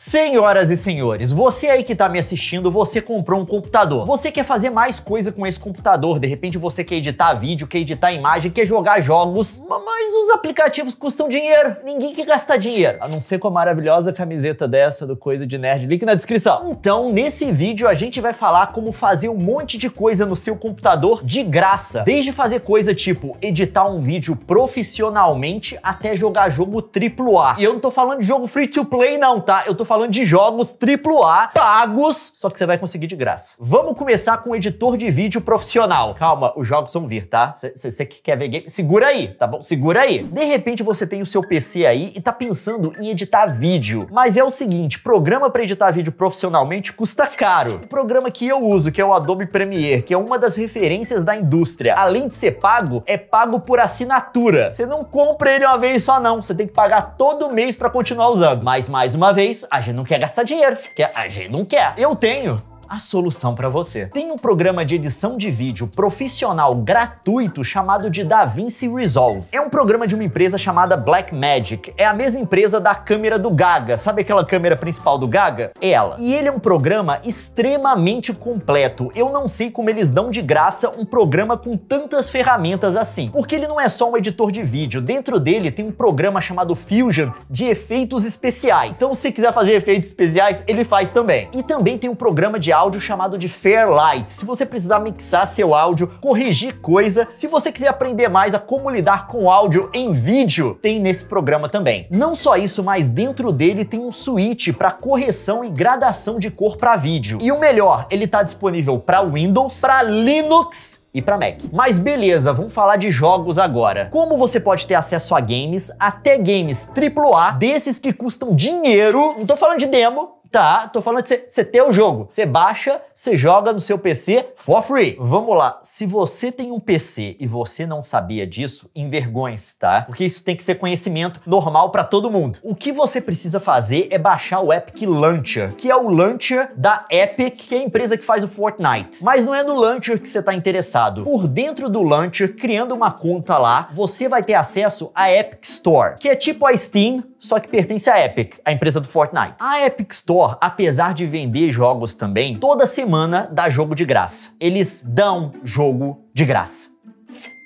Senhoras e senhores, você aí que tá me assistindo, você comprou um computador. Você quer fazer mais coisa com esse computador, de repente você quer editar vídeo, quer editar imagem, quer jogar jogos, mas os aplicativos custam dinheiro. Ninguém quer gastar dinheiro, a não ser com a maravilhosa camiseta dessa do Coisa de Nerd, link na descrição. Então, nesse vídeo a gente vai falar como fazer um monte de coisa no seu computador de graça, desde fazer coisa tipo editar um vídeo profissionalmente até jogar jogo AAA. E eu não tô falando de jogo free to play não, tá? Eu tô falando de jogos AAA pagos, só que você vai conseguir de graça. Vamos começar com o editor de vídeo profissional. Calma, os jogos vão vir, tá? Você que quer ver game, segura aí, tá bom? Segura aí. De repente você tem o seu PC aí e tá pensando em editar vídeo. Mas é o seguinte, programa para editar vídeo profissionalmente custa caro. O programa que eu uso, que é o Adobe Premiere, que é uma das referências da indústria, além de ser pago, é pago por assinatura. Você não compra ele uma vez só não, você tem que pagar todo mês para continuar usando. Mas mais uma vez, a a gente não quer gastar dinheiro, que a gente não quer. Eu tenho a solução para você. Tem um programa de edição de vídeo profissional gratuito chamado de DaVinci Resolve. É um programa de uma empresa chamada Blackmagic. É a mesma empresa da câmera do Gaga. Sabe aquela câmera principal do Gaga? É ela. E ele é um programa extremamente completo. Eu não sei como eles dão de graça um programa com tantas ferramentas assim. Porque ele não é só um editor de vídeo. Dentro dele tem um programa chamado Fusion de efeitos especiais. Então se quiser fazer efeitos especiais, ele faz também. E também tem um programa de áudio chamado de Fairlight. Se você precisar mixar seu áudio, corrigir coisa, se você quiser aprender mais a como lidar com áudio em vídeo, tem nesse programa também. Não só isso, mas dentro dele tem um switch para correção e gradação de cor para vídeo. E o melhor, ele está disponível para Windows, para Linux e para Mac. Mas beleza, vamos falar de jogos agora. Como você pode ter acesso a games, até games AAA, desses que custam dinheiro, não tô falando de demo, Tá, tô falando de você ter o jogo. Você baixa, você joga no seu PC for free. Vamos lá, se você tem um PC e você não sabia disso, envergonhe-se, tá? Porque isso tem que ser conhecimento normal para todo mundo. O que você precisa fazer é baixar o Epic Launcher, que é o launcher da Epic, que é a empresa que faz o Fortnite. Mas não é no launcher que você tá interessado. Por dentro do launcher, criando uma conta lá, você vai ter acesso à Epic Store, que é tipo a Steam, só que pertence à Epic, a empresa do Fortnite. A Epic Store Store, apesar de vender jogos também, toda semana dá jogo de graça. Eles dão jogo de graça.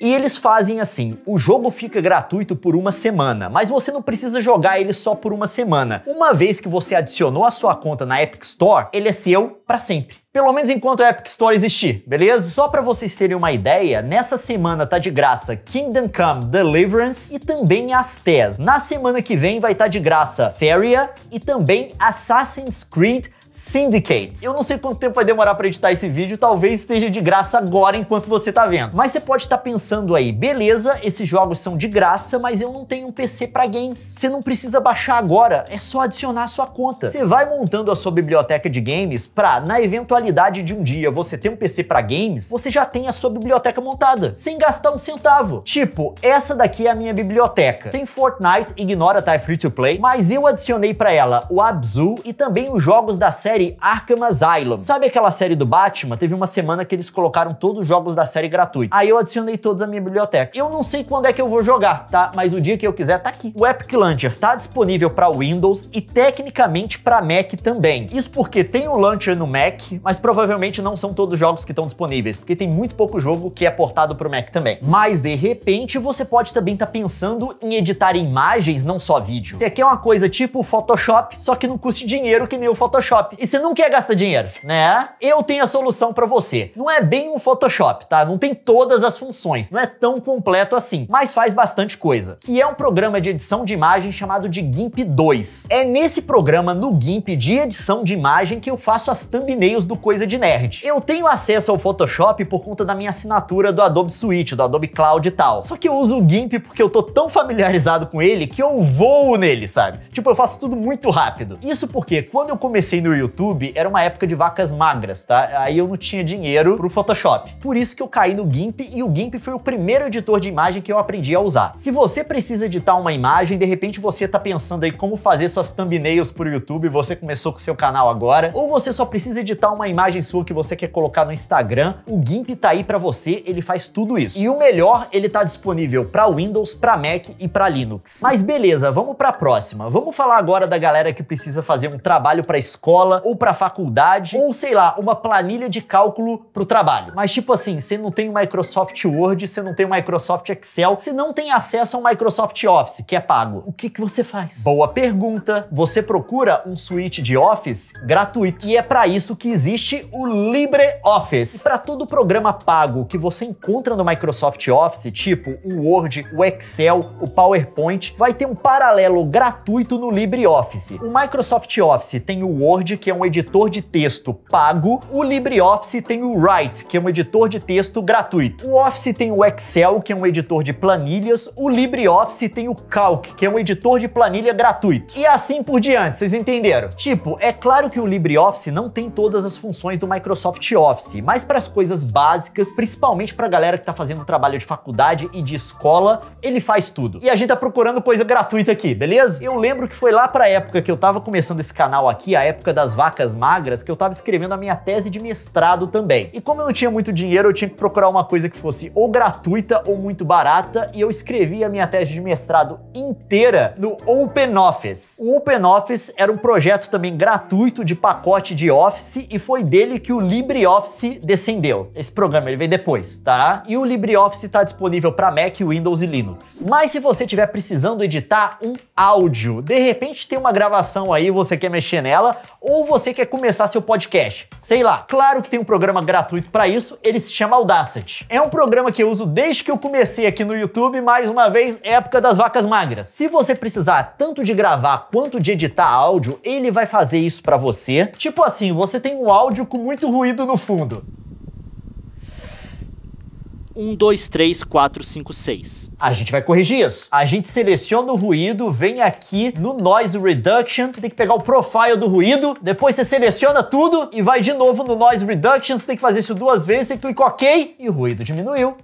E eles fazem assim: o jogo fica gratuito por uma semana, mas você não precisa jogar ele só por uma semana. Uma vez que você adicionou a sua conta na Epic Store, ele é seu para sempre. Pelo menos enquanto a Epic Store existir, beleza? Só para vocês terem uma ideia, nessa semana tá de graça Kingdom Come Deliverance e também Astes. Na semana que vem vai estar tá de graça Feria e também Assassin's Creed Syndicate. Eu não sei quanto tempo vai demorar para editar esse vídeo, talvez esteja de graça agora enquanto você tá vendo. Mas você pode estar tá pensando aí, beleza, esses jogos são de graça, mas eu não tenho um PC para games. Você não precisa baixar agora, é só adicionar a sua conta. Você vai montando a sua biblioteca de games para, na eventualidade de um dia você ter um PC para games, você já tem a sua biblioteca montada, sem gastar um centavo. Tipo, essa daqui é a minha biblioteca. Tem Fortnite, ignora, tá? É free to play, mas eu adicionei para ela o Abzu e também os jogos da série Arkham Asylum. Sabe aquela série do Batman? Teve uma semana que eles colocaram todos os jogos da série gratuito. Aí eu adicionei todos à minha biblioteca. Eu não sei quando é que eu vou jogar, tá? Mas o dia que eu quiser tá aqui. O Epic Launcher tá disponível para Windows e tecnicamente para Mac também. Isso porque tem o Launcher no Mac, mas provavelmente não são todos os jogos que estão disponíveis, porque tem muito pouco jogo que é portado pro Mac também. Mas de repente você pode também estar tá pensando em editar imagens, não só vídeo. Você quer é uma coisa tipo Photoshop, só que não custe dinheiro que nem o Photoshop. Photoshop e você não quer gastar dinheiro, né? Eu tenho a solução para você. Não é bem um Photoshop, tá? Não tem todas as funções, não é tão completo assim, mas faz bastante coisa. Que é um programa de edição de imagem chamado de GIMP 2. É nesse programa no GIMP de edição de imagem que eu faço as thumbnails do Coisa de Nerd. Eu tenho acesso ao Photoshop por conta da minha assinatura do Adobe Suite, do Adobe Cloud e tal. Só que eu uso o GIMP porque eu tô tão familiarizado com ele que eu voo nele, sabe? Tipo, eu faço tudo muito rápido. Isso porque quando eu comecei no YouTube era uma época de vacas magras, tá? Aí eu não tinha dinheiro pro Photoshop. Por isso que eu caí no GIMP e o GIMP foi o primeiro editor de imagem que eu aprendi a usar. Se você precisa editar uma imagem, de repente você tá pensando aí como fazer suas thumbnails pro YouTube, você começou com seu canal agora, ou você só precisa editar uma imagem sua que você quer colocar no Instagram, o GIMP tá aí para você, ele faz tudo isso. E o melhor, ele tá disponível para Windows, para Mac e para Linux. Mas beleza, vamos para a próxima. Vamos falar agora da galera que precisa fazer um trabalho para escola escola, ou para faculdade, ou sei lá, uma planilha de cálculo pro trabalho. Mas tipo assim, você não tem o Microsoft Word, você não tem o Microsoft Excel, você não tem acesso ao Microsoft Office, que é pago. O que, que você faz? Boa pergunta. Você procura um suíte de Office gratuito. E é para isso que existe o LibreOffice. E para todo programa pago que você encontra no Microsoft Office, tipo o Word, o Excel, o PowerPoint, vai ter um paralelo gratuito no LibreOffice. O Microsoft Office tem o Word, que é um editor de texto pago, o LibreOffice tem o Write, que é um editor de texto gratuito. O Office tem o Excel, que é um editor de planilhas, o LibreOffice tem o Calc, que é um editor de planilha gratuito. E assim por diante, vocês entenderam? Tipo, é claro que o LibreOffice não tem todas as funções do Microsoft Office, mas para as coisas básicas, principalmente para a galera que está fazendo trabalho de faculdade e de escola, ele faz tudo. E a gente tá procurando coisa gratuita aqui, beleza? Eu lembro que foi lá para a época que eu tava começando esse canal aqui, a época das vacas magras que eu estava escrevendo a minha tese de mestrado também. E como eu não tinha muito dinheiro, eu tinha que procurar uma coisa que fosse ou gratuita ou muito barata, e eu escrevi a minha tese de mestrado inteira no OpenOffice. O OpenOffice era um projeto também gratuito de pacote de Office e foi dele que o LibreOffice descendeu. Esse programa ele veio depois, tá? E o LibreOffice está disponível para Mac, Windows e Linux. Mas se você estiver precisando editar um áudio, de repente tem uma gravação aí, você quer mexer nela, ou você quer começar seu podcast? Sei lá. Claro que tem um programa gratuito para isso, ele se chama Audacity. É um programa que eu uso desde que eu comecei aqui no YouTube, mais uma vez, época das vacas magras. Se você precisar tanto de gravar quanto de editar áudio, ele vai fazer isso para você. Tipo assim, você tem um áudio com muito ruído no fundo. 1, 2, 3, 4, 5, 6. A gente vai corrigir isso. A gente seleciona o ruído, vem aqui no Noise Reduction, você tem que pegar o profile do ruído, depois você seleciona tudo e vai de novo no Noise Reduction, você tem que fazer isso duas vezes, você clica OK e o ruído diminuiu.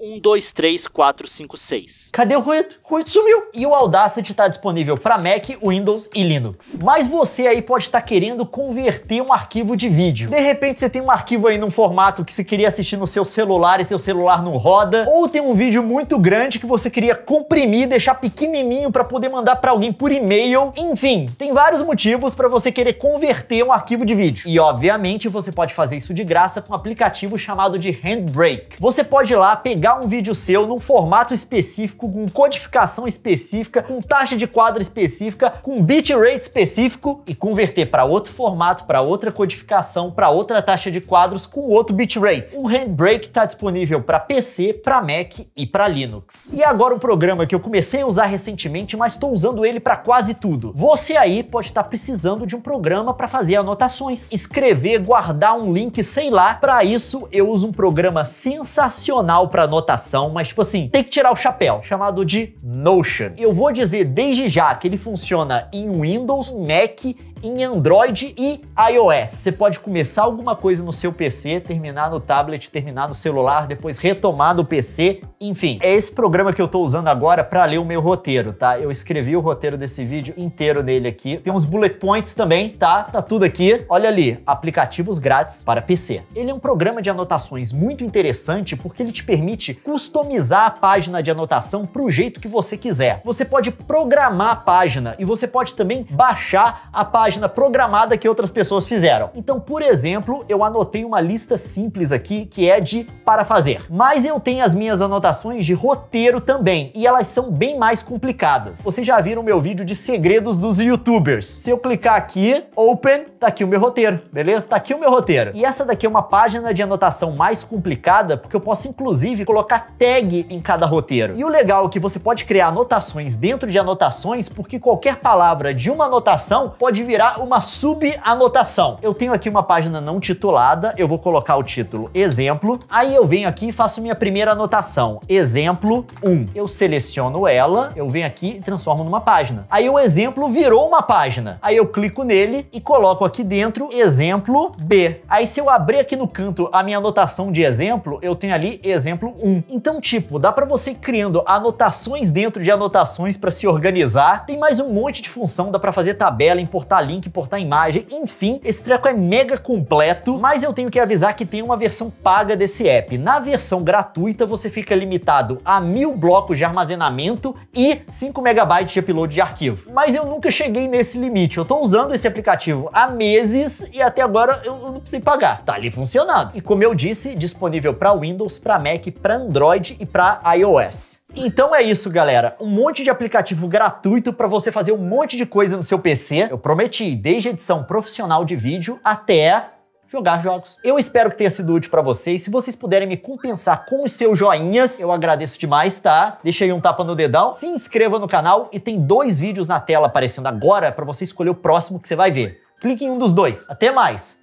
1, 2, 3, 4, 5, 6. Cadê o Ruído? Ruído sumiu. E o Audacity está disponível para Mac, Windows e Linux. Mas você aí pode estar tá querendo converter um arquivo de vídeo. De repente você tem um arquivo aí num formato que você queria assistir no seu celular e seu celular não roda, ou tem um vídeo muito grande que você queria comprimir, deixar pequenininho para poder mandar para alguém por e-mail. Enfim, tem vários motivos para você querer converter um arquivo de vídeo. E obviamente você pode fazer isso de graça com um aplicativo chamado de Handbrake. Você pode ir lá pegar pegar um vídeo seu num formato específico, com codificação específica, com taxa de quadro específica, com bitrate específico e converter para outro formato, para outra codificação, para outra taxa de quadros com outro bitrate. O Handbrake está disponível para PC, para Mac e para Linux. E agora um programa que eu comecei a usar recentemente, mas estou usando ele para quase tudo. Você aí pode estar tá precisando de um programa para fazer anotações, escrever, guardar um link, sei lá. Para isso eu uso um programa sensacional para anotações votação, mas tipo assim, tem que tirar o chapéu, chamado de Notion. Eu vou dizer desde já que ele funciona em Windows, Mac em Android e iOS. Você pode começar alguma coisa no seu PC, terminar no tablet, terminar no celular, depois retomar no PC, enfim. É esse programa que eu tô usando agora para ler o meu roteiro, tá? Eu escrevi o roteiro desse vídeo inteiro nele aqui. Tem uns bullet points também, tá? Tá tudo aqui. Olha ali, aplicativos grátis para PC. Ele é um programa de anotações muito interessante porque ele te permite customizar a página de anotação para o jeito que você quiser. Você pode programar a página e você pode também baixar a página página programada que outras pessoas fizeram. Então, por exemplo, eu anotei uma lista simples aqui que é de para fazer. Mas eu tenho as minhas anotações de roteiro também e elas são bem mais complicadas. Vocês já viram meu vídeo de segredos dos youtubers. Se eu clicar aqui, open, tá aqui o meu roteiro, beleza? Tá aqui o meu roteiro. E essa daqui é uma página de anotação mais complicada porque eu posso inclusive colocar tag em cada roteiro. E o legal é que você pode criar anotações dentro de anotações porque qualquer palavra de uma anotação pode virar virar uma subanotação. Eu tenho aqui uma página não titulada, eu vou colocar o título exemplo, aí eu venho aqui e faço minha primeira anotação, exemplo 1. Eu seleciono ela, eu venho aqui e transformo numa página. Aí o exemplo virou uma página. Aí eu clico nele e coloco aqui dentro exemplo B. Aí se eu abrir aqui no canto a minha anotação de exemplo, eu tenho ali exemplo 1. Então, tipo, dá para você ir criando anotações dentro de anotações para se organizar. Tem mais um monte de função, dá para fazer tabela, importar link, importar imagem, enfim, esse treco é mega completo, mas eu tenho que avisar que tem uma versão paga desse app. Na versão gratuita você fica limitado a mil blocos de armazenamento e 5 megabytes de upload de arquivo. Mas eu nunca cheguei nesse limite, eu tô usando esse aplicativo há meses e até agora eu não precisei pagar. Tá ali funcionando. E como eu disse, disponível para Windows, para Mac, para Android e para iOS. Então é isso, galera. Um monte de aplicativo gratuito para você fazer um monte de coisa no seu PC. Eu prometi, desde edição profissional de vídeo até jogar jogos. Eu espero que tenha sido útil para vocês. Se vocês puderem me compensar com os seus joinhas, eu agradeço demais, tá? Deixa aí um tapa no dedão, se inscreva no canal e tem dois vídeos na tela aparecendo agora para você escolher o próximo que você vai ver. Clique em um dos dois. Até mais.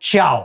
Tchau.